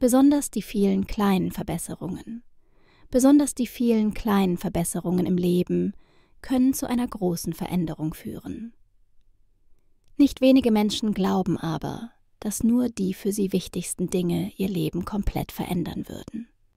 Besonders die vielen kleinen Verbesserungen. Besonders die vielen kleinen Verbesserungen im Leben können zu einer großen Veränderung führen. Nicht wenige Menschen glauben aber, dass nur die für sie wichtigsten Dinge ihr Leben komplett verändern würden.